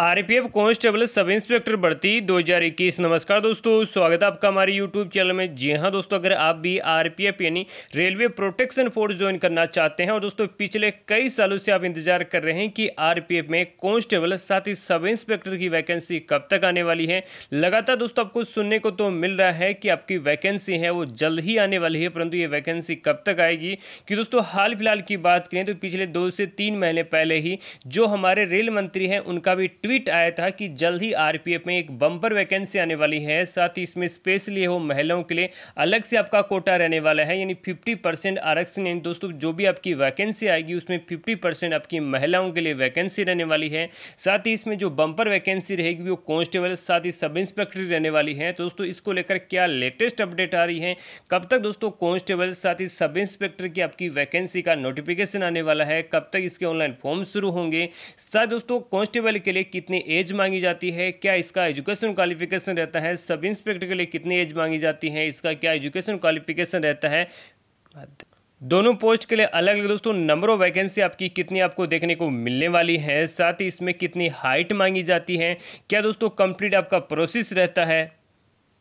RPF constable sub inspector भर्ती 2021 नमस्कार दोस्तों स्वागत है आपका हमारे यूट्यूब चैनल में जी हाँ दोस्तों अगर आप भी आरपीएफ यानी रेलवे प्रोटेक्शन फोर्स ज्वाइन करना चाहते हैं और दोस्तों पिछले कई सालों से आप इंतजार कर रहे हैं कि आरपीएफ में कांस्टेबल साथ ही सब इंस्पेक्टर की वैकेंसी कब तक आने वाली है लगातार दोस्तों आपको सुनने को तो मिल रहा है कि आपकी वैकेंसी है वो जल्द ही आने वाली है परंतु ये वैकेंसी कब तक आएगी कि दोस्तों हाल फिलहाल की बात करें तो पिछले दो से तीन महीने पहले ही जो हमारे रेल मंत्री हैं उनका भी ट्वीट आया था कि जल्द ही आरपीएफ में एक बम्पर वैकेंसी आने वाली है साथ ही इसमें स्पेस लिए हो महिलाओं के लिए अलग से आपका कोटा रहने वाला है यानी फिफ्टी परसेंट आरक्षण यानी दोस्तों जो भी आपकी वैकेंसी आएगी उसमें फिफ्टी परसेंट आपकी महिलाओं के लिए वैकेंसी रहने वाली है साथ ही इसमें जो बम्पर वैकेंसी रहेगी वो कॉन्स्टेबल साथ ही सब इंस्पेक्टर रहने वाली है तो दोस्तों इसको लेकर क्या लेटेस्ट अपडेट आ रही है कब तक दोस्तों कॉन्स्टेबल साथ ही सब इंस्पेक्टर की आपकी वैकेंसी का नोटिफिकेशन आने वाला है कब तक इसके ऑनलाइन फॉर्म शुरू होंगे साथ दोस्तों कॉन्स्टेबल के लिए कितनी एज मांगी जाती है क्या इसका एजुकेशन क्वालिफिकेशन रहता है सब इंस्पेक्टर के लिए कितनी एज मांगी जाती है इसका क्या एजुकेशन क्वालिफिकेशन रहता है दोनों पोस्ट के लिए अलग अलग दोस्तों नंबर ऑफ वैकेंसी आपकी कितनी आपको देखने को मिलने वाली है साथ ही इसमें कितनी हाइट मांगी जाती है क्या दोस्तों कंप्लीट आपका प्रोसेस रहता है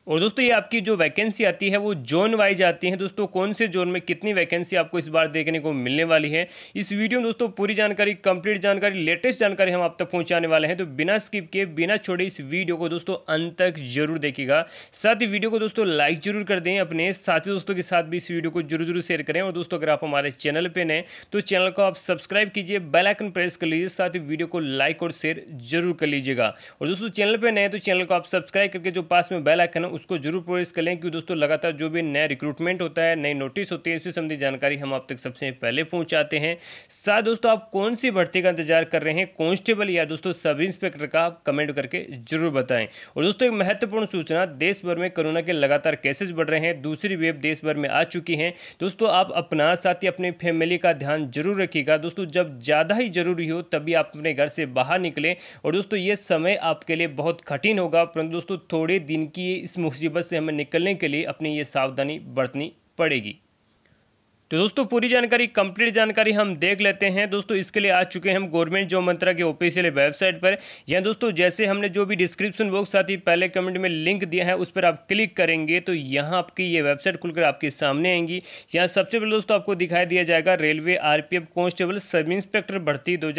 और दोस्तों ये आपकी जो वैकेंसी आती है वो जोन वाइज आती है दोस्तों कौन से जोन में कितनी वैकेंसी आपको इस बार देखने को मिलने वाली है इस वीडियो में दोस्तों पूरी जानकारी कंप्लीट जानकारी लेटेस्ट जानकारी हम आप तक पहुंचाने वाले हैं तो बिना स्किप के बिना छोड़े इस वीडियो को दोस्तों अंत तक जरूर देखेगा साथ ही वीडियो को दोस्तों लाइक जरूर कर दें अपने साथी दोस्तों के साथ भी इस वीडियो को जरूर जरूर शेयर करें और दोस्तों अगर आप हमारे चैनल पर नए तो चैनल को आप सब्सक्राइब कीजिए बेलाइकन प्रेस कर लीजिए साथ ही वीडियो को लाइक और शेयर जरूर कर लीजिएगा और दोस्तों चैनल पर नए तो चैनल को आप सब्सक्राइब करके जो पास में बेलाइकन उसको जरूर प्रोवेस कर लें क्योंकि दोस्तों लगातार जो भी नया रिक्रूटमेंट होता है नई नोटिस होती है इससे संबंधी जानकारी हम आप तक सबसे पहले पहुँचाते हैं साथ दोस्तों आप कौन सी भर्ती का इंतजार कर रहे हैं कॉन्स्टेबल या दोस्तों सब इंस्पेक्टर का आप कमेंट करके जरूर बताएं और दोस्तों एक महत्वपूर्ण सूचना देश भर में कोरोना के लगातार केसेज बढ़ रहे हैं दूसरी वेब देश भर में आ चुकी हैं दोस्तों आप अपना साथ ही अपनी फैमिली का ध्यान जरूर रखिएगा दोस्तों जब ज़्यादा ही जरूरी हो तभी आप अपने घर से बाहर निकलें और दोस्तों ये समय आपके लिए बहुत कठिन होगा परंतु दोस्तों थोड़े दिन की इस मुसीबत से हमें निकलने के लिए अपनी ये सावधानी बरतनी पड़ेगी तो दोस्तों पूरी जानकारी कंप्लीट जानकारी हम देख लेते हैं दोस्तों इसके लिए आ चुके हैं हम गवर्नमेंट जॉब मंत्रा के ऑफिशियल वेबसाइट पर या दोस्तों जैसे हमने जो भी डिस्क्रिप्शन बॉक्स साथ ही पहले कमेंट में लिंक दिया है उस पर आप क्लिक करेंगे तो यहां आपकी ये वेबसाइट खुलकर आपके सामने आएंगी यहाँ सबसे पहले दोस्तों आपको दिखाई दिया जाएगा railway RPF constable sub inspector भर्ती दो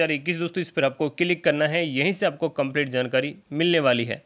दोस्तों इस पर आपको क्लिक करना है यहीं से आपको कंप्लीट जानकारी मिलने वाली है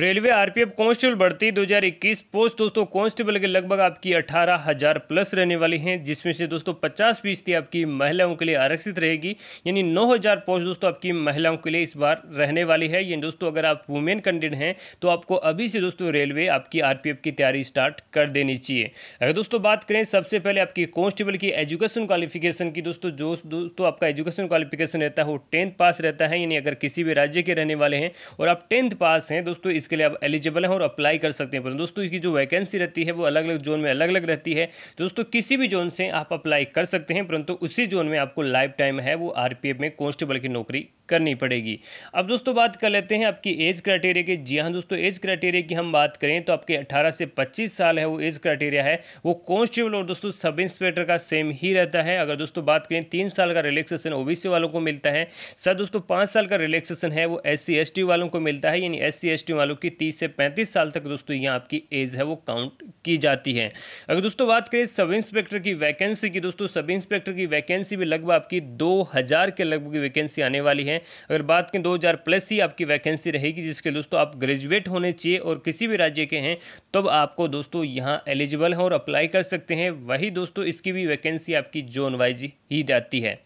रेलवे आरपीएफ कांस्टेबल भर्ती 2021 पोस्ट दोस्तों कांस्टेबल के लगभग आपकी अठारह हज़ार प्लस रहने वाली हैं जिसमें से दोस्तों 50 फीसदी आपकी महिलाओं के लिए आरक्षित रहेगी यानी 9000 पोस्ट दोस्तों आपकी महिलाओं के लिए इस बार रहने वाली है यानी दोस्तों अगर आप वुमेन कैंडिडेट हैं तो आपको अभी से दोस्तों रेलवे आपकी आर की तैयारी स्टार्ट कर देनी चाहिए अगर दोस्तों बात करें सबसे पहले आपकी कॉन्स्टेबल की एजुकेशन क्वालिफिकेशन की दोस्तों जो दोस्तों आपका एजुकेशन क्वालिफिकेशन रहता है वो टेंथ पास रहता है यानी अगर किसी भी राज्य के रहने वाले हैं और आप टेंथ पास हैं दोस्तों इसके लिए आप एलिजिबल हैं और अप्लाई कर सकते हैं पर दोस्तों इसकी जो वैकेंसी रहती है वो अलग अलग जोन में अलग अलग रहती है दोस्तों किसी भी जोन से आप अप्लाई कर सकते हैं परंतु उसी जोन में आपको लाइफ टाइम है वो आर में कॉन्स्टेबल की नौकरी करनी पड़ेगी अब दोस्तों बात कर लेते हैं आपकी एज क्राइटेरिया की जी हाँ दोस्तों एज क्राइटेरिया की हम बात करें तो आपके 18 से 25 साल है वो एज क्राइटेरिया है वो कॉन्स्टेबल और दोस्तों सब इंस्पेक्टर का सेम ही रहता है अगर दोस्तों बात करें तीन साल का रिलैक्सेशन ओबीसी वालों को मिलता है सर दोस्तों पाँच साल का रिलैक्सेशन है वो एस सी वालों को मिलता है यानी एस सी वालों की तीस से पैंतीस साल तक दोस्तों यहाँ आपकी एज है वो काउंट की जाती है अगर दोस्तों बात करें सब इंस्पेक्टर की वैकेंसी की दोस्तों सब इंस्पेक्टर की वैकेंसी भी लगभग आपकी दो के लगभग वैकेंसी आने वाली है हैं अगर बात करें 2000 प्लस ही आपकी वैकेंसी रहेगी जिसके दोस्तों आप ग्रेजुएट होने चाहिए और किसी भी राज्य के हैं तब आपको दोस्तों यहाँ एलिजिबल हैं और अप्लाई कर सकते हैं वही दोस्तों इसकी भी वैकेंसी आपकी जोन वाइज ही जाती है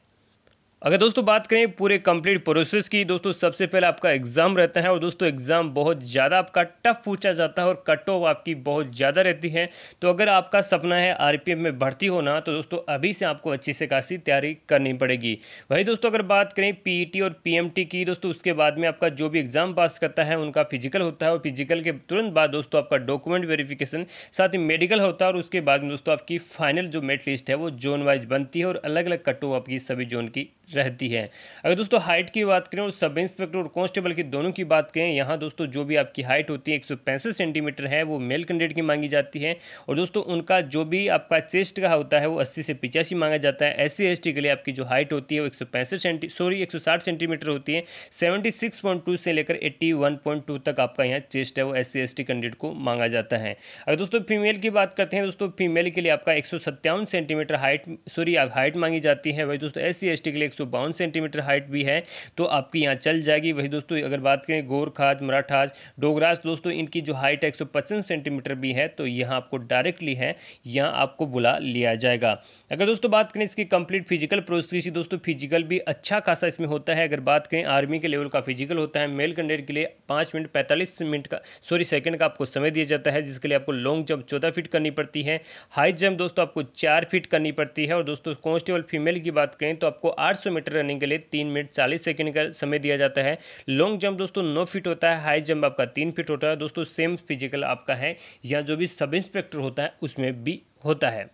अगर दोस्तों बात करें पूरे कंप्लीट प्रोसेस की दोस्तों सबसे पहले आपका एग्ज़ाम रहता है और दोस्तों एग्ज़ाम बहुत ज़्यादा आपका टफ पूछा जाता है और कट ऑफ आपकी बहुत ज़्यादा रहती है तो अगर आपका सपना है आरपीएफ में भर्ती होना तो दोस्तों अभी से आपको अच्छी से खासी तैयारी करनी पड़ेगी वही दोस्तों अगर बात करें पी e और पी की दोस्तों उसके बाद में आपका जो भी एग्ज़ाम पास करता है उनका फिजिकल होता है और फिजिकल के तुरंत बाद दोस्तों आपका डॉक्यूमेंट वेरिफिकेशन साथ ही मेडिकल होता है और उसके बाद में दोस्तों आपकी फाइनल जो मेट लिस्ट है वो जोन वाइज बनती है और अलग अलग कट ऑफ आपकी सभी जोन की रहती है अगर दोस्तों हाइट की बात करें और सब इंस्पेक्टर और कांस्टेबल की दोनों की बात करें यहाँ दोस्तों जो भी आपकी हाइट होती है एक सेंटीमीटर है वो मेल कैंडिडेट की मांगी जाती है और दोस्तों उनका जो भी आपका चेस्ट का होता है वो अस्सी से पिचासी मांगा जाता है एस सी के लिए आपकी जो हाइट होती है वो एक सेंटी सॉरी एक सेंटीमीटर होती है सेवेंटी से लेकर एट्टी तक आपका यहाँ चेस्ट है वो एस सी कैंडिडेट को मांगा जाता है अगर दोस्तों फीमेल की बात करते हैं दोस्तों फीमेल के लिए आपका एक सेंटीमीटर हाइट सॉरी हाइट मांगी जाती है वही दोस्तों एस सी के लिए एक सेंटीमीटर हाइट भी है तो आपकी यहाँ चल जाएगी वही दोस्तों अगर बात करें गोरखाज मराठाज डोगराज दोस्तों इनकी जो हाइट है एक सेंटीमीटर भी है तो यहाँ आपको डायरेक्टली है यहाँ आपको बुला लिया जाएगा अगर दोस्तों बात करें इसकी कंप्लीट फिजिकल प्रोसेस की दोस्तों फिजिकल भी अच्छा खासा इसमें होता है अगर बात करें आर्मी के लेवल का फिजिकल होता है मेल कैंडिडेट के लिए पाँच मिनट पैंतालीस मिनट का सॉरी सेकेंड का आपको समय दिया जाता है जिसके लिए आपको लॉन्ग जंप चौदह फीट करनी पड़ती है हाई जंप दोस्तों आपको चार फीट करनी पड़ती है और दोस्तों कॉन्स्टेबल फीमेल की बात करें तो आपको आठ सौ मीटर रनिंग के लिए तीन मिनट चालीस सेकेंड का समय दिया जाता है लॉन्ग जंप दोस्तों नौ फीट होता है हाई जंप आपका तीन फीट होता है दोस्तों सेम फिजिकल आपका है या जो भी सब इंस्पेक्टर होता है उसमें भी होता है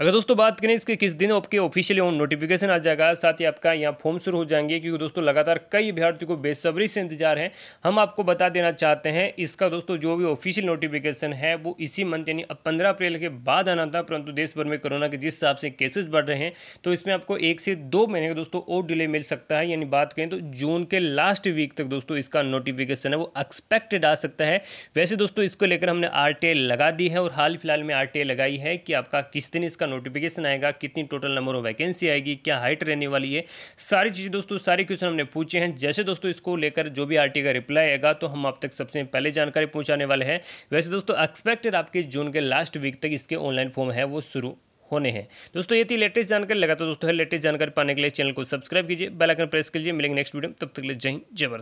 अगर दोस्तों बात करें इसके किस दिन आपके ऑफिशियली ऑन नोटिफिकेशन आ जाएगा साथ ही आपका यहाँ फॉर्म शुरू हो जाएंगे क्योंकि दोस्तों लगातार कई अभ्यर्थियों को बेसब्री से इंतजार है हम आपको बता देना चाहते हैं इसका दोस्तों जो भी ऑफिशियल नोटिफिकेशन है वो इसी मंथ यानी अब पंद्रह अप्रैल के बाद आना था परंतु देश भर में कोरोना के जिस हिसाब से केसेज बढ़ रहे हैं तो इसमें आपको एक से दो महीने का दोस्तों और डिले मिल सकता है यानी बात करें तो जून के लास्ट वीक तक दोस्तों इसका नोटिफिकेशन है वो एक्सपेक्टेड आ सकता है वैसे दोस्तों इसको लेकर हमने आर लगा दी है और हाल फिलहाल में आर लगाई है कि आपका किस दिन इसका नोटिफिकेशन आएगा कितनी टोटल नंबर ऑफ वैकेंसी आएगी क्या हाइट रहने वाली है सारी चीज़ें दोस्तों सारे क्वेश्चन हमने पूछे हैं जैसे दोस्तों इसको लेकर जो भी आर का रिप्लाई आएगा तो हम आप तक सबसे पहले जानकारी पहुँचाने वाले हैं वैसे दोस्तों एक्सपेक्टेड आपके जून के लास्ट वीक तक इसके ऑनलाइन फॉर्म है वो शुरू होने हैं दोस्तों ये थी लेटेस्ट जानकारी लगातार दोस्तों है लेटेस्ट जानकारी पाने के लिए चैनल को सब्सक्राइब कीजिए बेल आइकन प्रेस कीजिए मिलेंगे नेक्स्ट वीडियो तब तक के लिए जय हिंद जय